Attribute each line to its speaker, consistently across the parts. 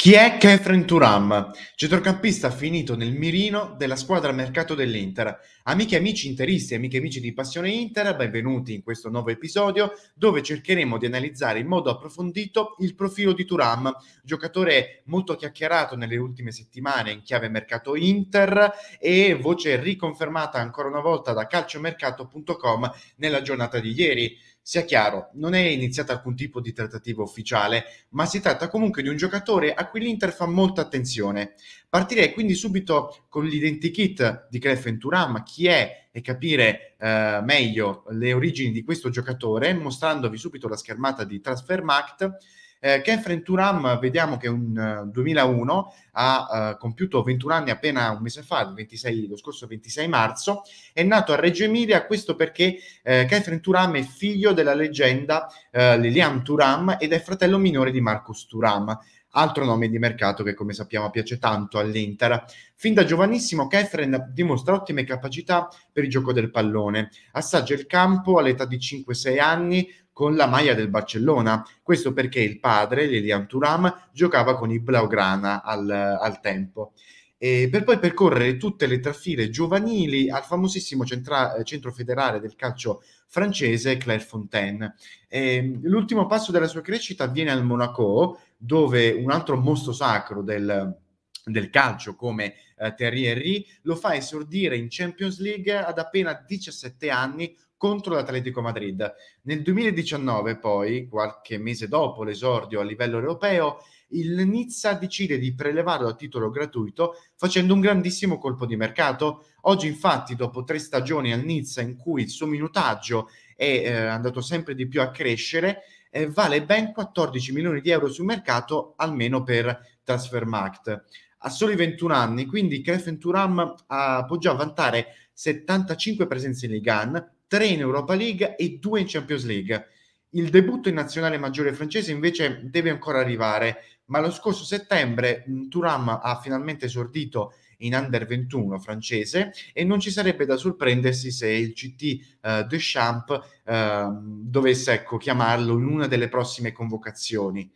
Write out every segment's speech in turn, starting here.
Speaker 1: Chi è Catherine Turam? Centrocampista finito nel mirino della squadra mercato dell'Inter. Amiche e amici interisti, amiche e amici di Passione Inter, benvenuti in questo nuovo episodio dove cercheremo di analizzare in modo approfondito il profilo di Turam, giocatore molto chiacchierato nelle ultime settimane in chiave mercato Inter e voce riconfermata ancora una volta da calciomercato.com nella giornata di ieri sia chiaro, non è iniziato alcun tipo di trattativa ufficiale, ma si tratta comunque di un giocatore a cui l'Inter fa molta attenzione. Partirei quindi subito con l'identikit di Clefen Turam, chi è e capire eh, meglio le origini di questo giocatore, mostrandovi subito la schermata di Transfermarkt eh, Catherine Turam, vediamo che è un uh, eh, 2001 ha uh, compiuto 21 anni appena un mese fa, 26, lo scorso 26 marzo, è nato a Reggio Emilia, questo perché eh, Catherine Turam è figlio della leggenda eh, Lilian Turam ed è fratello minore di Marcus Turam altro nome di mercato che come sappiamo piace tanto all'Inter. Fin da giovanissimo Catherine dimostra ottime capacità per il gioco del pallone, assaggia il campo all'età di 5-6 anni, con la maglia del Barcellona. Questo perché il padre, Lilian Turam, giocava con i Blaugrana al, al tempo. E per poi percorrere tutte le trafile giovanili al famosissimo centra- centro federale del calcio francese Clairefontaine. E ehm, l'ultimo passo della sua crescita avviene al Monaco, dove un altro mostro sacro del, del calcio come eh, Thierry Henry lo fa esordire in Champions League ad appena 17 anni contro l'Atletico Madrid. Nel 2019, poi, qualche mese dopo l'esordio a livello europeo, il Nizza decide di prelevarlo a titolo gratuito facendo un grandissimo colpo di mercato. Oggi infatti, dopo tre stagioni al Nizza in cui il suo minutaggio è eh, andato sempre di più a crescere, eh, vale ben 14 milioni di euro sul mercato, almeno per Transfermarkt. A soli 21 anni, quindi Krefen può già vantare 75 presenze in Ligan, 3 in Europa League e 2 in Champions League. Il debutto in nazionale maggiore francese invece deve ancora arrivare, ma lo scorso settembre mm, Turam ha finalmente esordito in under 21 francese e non ci sarebbe da sorprendersi se il CT uh, eh, Deschamps uh, dovesse ecco, chiamarlo in una delle prossime convocazioni.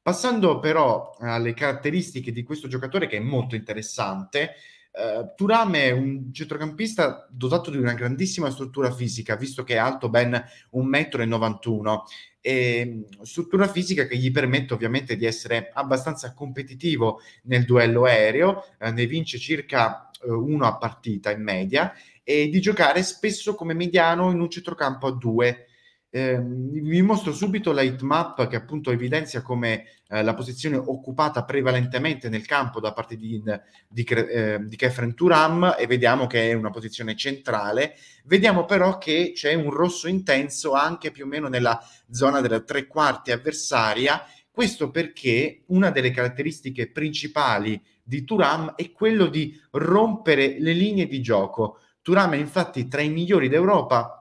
Speaker 1: Passando però alle caratteristiche di questo giocatore che è molto interessante, Uh, eh, Turame è un centrocampista dotato di una grandissima struttura fisica, visto che è alto ben 1,91 m, mm, struttura fisica che gli permette ovviamente di essere abbastanza competitivo nel duello aereo, eh, ne vince circa eh, uno a partita in media, e di giocare spesso come mediano in un centrocampo a due eh, vi mostro subito la heat map che appunto evidenzia come eh, la posizione occupata prevalentemente nel campo da parte di, di, eh, di Kefren Turam e vediamo che è una posizione centrale. Vediamo però che c'è un rosso intenso anche più o meno nella zona della tre quarti avversaria. Questo perché una delle caratteristiche principali di Turam è quello di rompere le linee di gioco. Turam è infatti tra i migliori d'Europa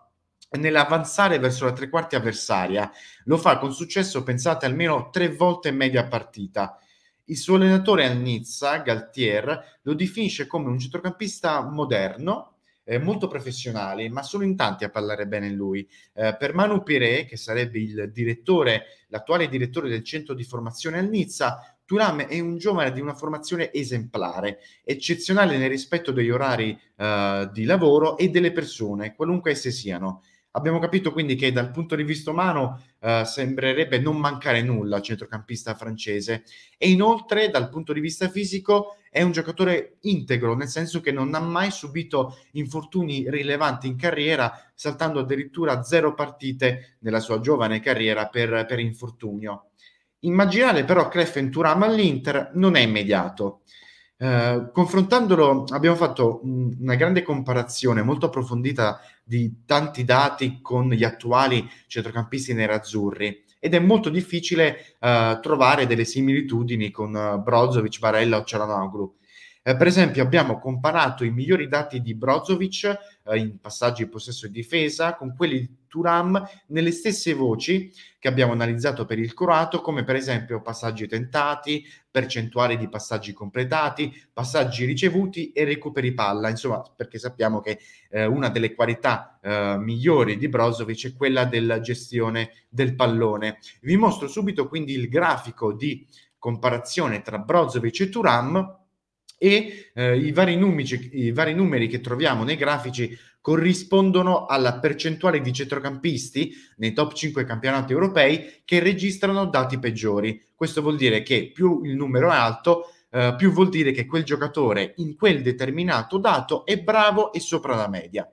Speaker 1: nell'avanzare verso la tre quarti avversaria. Lo fa con successo, pensate, almeno tre volte in media partita. Il suo allenatore a Nizza, Galtier, lo definisce come un centrocampista moderno, eh, molto professionale, ma sono in tanti a parlare bene lui. Eh, per Manu Pire, che sarebbe il direttore, l'attuale direttore del centro di formazione a Nizza, Turam è un giovane di una formazione esemplare, eccezionale nel rispetto degli orari eh, di lavoro e delle persone, qualunque esse siano. Abbiamo capito quindi che dal punto di vista umano eh, sembrerebbe non mancare nulla al centrocampista francese e inoltre dal punto di vista fisico è un giocatore integro, nel senso che non ha mai subito infortuni rilevanti in carriera, saltando addirittura zero partite nella sua giovane carriera per, per infortunio. Immaginare però Cleffen Turam all'Inter non è immediato. Eh, confrontandolo abbiamo fatto una grande comparazione molto approfondita di tanti dati con gli attuali centrocampisti nerazzurri ed è molto difficile eh, trovare delle similitudini con eh, Brozovic, Barella o Cialanoglu eh, per esempio, abbiamo comparato i migliori dati di Brozovic eh, in passaggi di possesso e difesa con quelli di Turam nelle stesse voci che abbiamo analizzato per il croato, come per esempio passaggi tentati, percentuale di passaggi completati, passaggi ricevuti e recuperi palla. Insomma, perché sappiamo che eh, una delle qualità eh, migliori di Brozovic è quella della gestione del pallone. Vi mostro subito quindi il grafico di comparazione tra Brozovic e Turam e eh, i, vari numici, i, vari numeri che troviamo nei grafici corrispondono alla percentuale di centrocampisti nei top 5 campionati europei che registrano dati peggiori. Questo vuol dire che più il numero è alto, eh, più vuol dire che quel giocatore in quel determinato dato è bravo e sopra la media.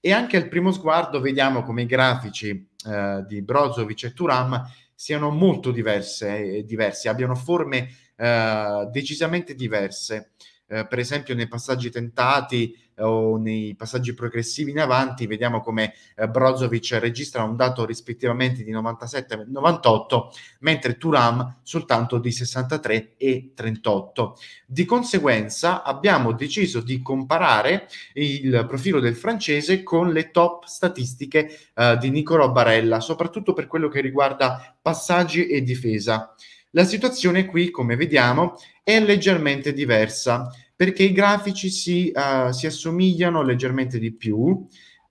Speaker 1: E anche al primo sguardo vediamo come i grafici eh, di Brozovic e Turam siano molto diverse, eh, diversi, abbiano forme eh, decisamente diverse eh, per esempio nei passaggi tentati eh, o nei passaggi progressivi in avanti, vediamo come eh, Brozovic registra un dato rispettivamente di 97 e 98, mentre Turam soltanto di 63 e 38. Di conseguenza abbiamo deciso di comparare il profilo del francese con le top statistiche eh, di Nicolò Barella, soprattutto per quello che riguarda passaggi e difesa. La situazione qui, come vediamo, è leggermente diversa perché i grafici si, uh, si assomigliano leggermente di più.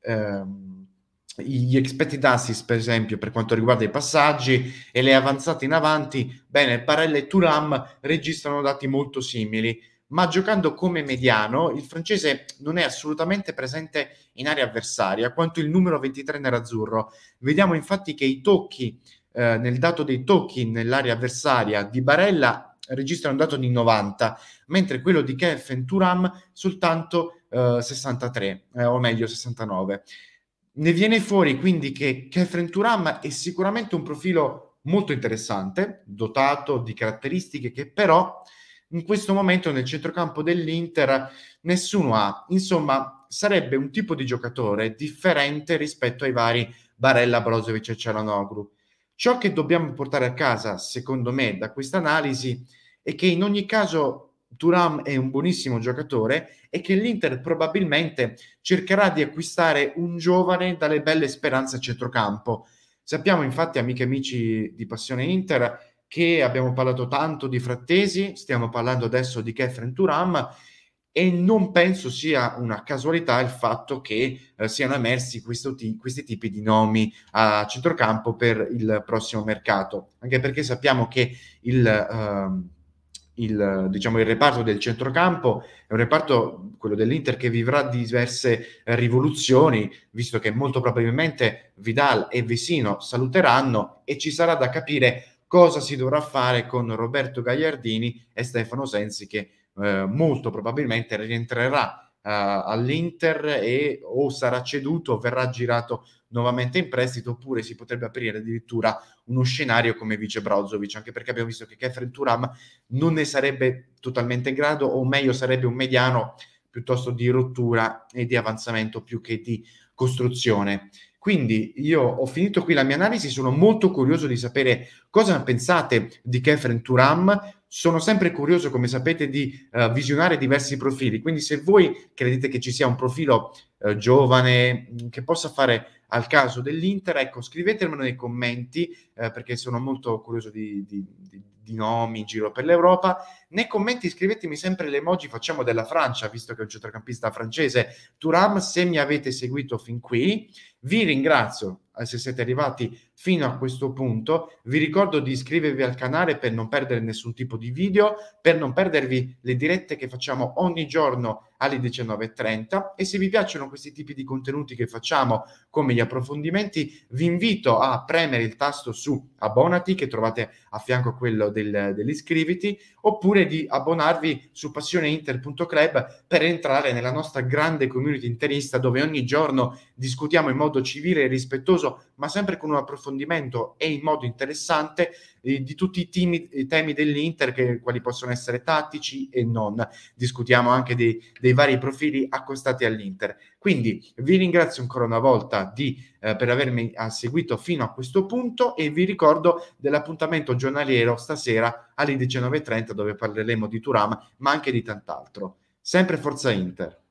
Speaker 1: Uh, gli expected assist, per esempio, per quanto riguarda i passaggi e le avanzate in avanti, bene, Parella e Turam registrano dati molto simili, ma giocando come mediano, il francese non è assolutamente presente in area avversaria, quanto il numero 23 nerazzurro. Vediamo infatti che i tocchi eh, nel dato dei tocchi nell'area avversaria di Barella registra un dato di 90, mentre quello di Kef Turam soltanto eh, 63, eh, o meglio 69. Ne viene fuori quindi che Kefren Turam è sicuramente un profilo molto interessante, dotato di caratteristiche che però in questo momento nel centrocampo dell'Inter nessuno ha. Insomma, sarebbe un tipo di giocatore differente rispetto ai vari Barella, Brozovic e Cialanoglu. Ciò che dobbiamo portare a casa, secondo me, da questa analisi è che in ogni caso Turam è un buonissimo giocatore e che l'Inter probabilmente cercherà di acquistare un giovane dalle belle speranze a centrocampo. Sappiamo infatti, amiche e amici di Passione Inter, che abbiamo parlato tanto di Frattesi, stiamo parlando adesso di Catherine Turam e non penso sia una casualità il fatto che eh, siano emersi t- questi tipi di nomi a centrocampo per il prossimo mercato, anche perché sappiamo che il, eh, il, diciamo, il reparto del centrocampo è un reparto, quello dell'Inter, che vivrà diverse eh, rivoluzioni, visto che molto probabilmente Vidal e Vesino saluteranno e ci sarà da capire cosa si dovrà fare con Roberto Gagliardini e Stefano Sensi che eh, molto probabilmente rientrerà eh, all'Inter e o sarà ceduto o verrà girato nuovamente in prestito oppure si potrebbe aprire addirittura uno scenario come vice Brozovic anche perché abbiamo visto che Kefren Turam non ne sarebbe totalmente in grado o meglio sarebbe un mediano piuttosto di rottura e di avanzamento più che di costruzione quindi io ho finito qui la mia analisi, sono molto curioso di sapere cosa pensate di Kefren Turam. Sono sempre curioso, come sapete, di uh, visionare diversi profili. Quindi se voi credete che ci sia un profilo uh, giovane mm, che possa fare al caso dell'Inter, ecco, scrivetemelo nei commenti uh, perché sono molto curioso di, di, di, di, nomi in giro per l'Europa. Nei commenti scrivetemi sempre le emoji, facciamo della Francia, visto che è un centrocampista francese. Turam, se mi avete seguito fin qui vi ringrazio eh, se siete arrivati fino a questo punto, vi ricordo di iscrivervi al canale per non perdere nessun tipo di video, per non perdervi le dirette che facciamo ogni giorno alle 19.30 e se vi piacciono questi tipi di contenuti che facciamo come gli approfondimenti, vi invito a premere il tasto su abbonati che trovate a fianco a quello del, dell'iscriviti oppure di abbonarvi su passioneinter.club per entrare nella nostra grande community interista dove ogni giorno discutiamo in modo civile e rispettoso caso, ma sempre con un approfondimento e in modo interessante eh, di tutti i, temi, i temi dell'Inter, che, quali possono essere tattici e non. Discutiamo anche dei, dei vari profili accostati all'Inter. Quindi vi ringrazio ancora una volta di, eh, per avermi eh, seguito fino a questo punto e vi ricordo dell'appuntamento giornaliero stasera alle 19.30 dove parleremo di Turam, ma anche di tant'altro. Sempre Forza Inter!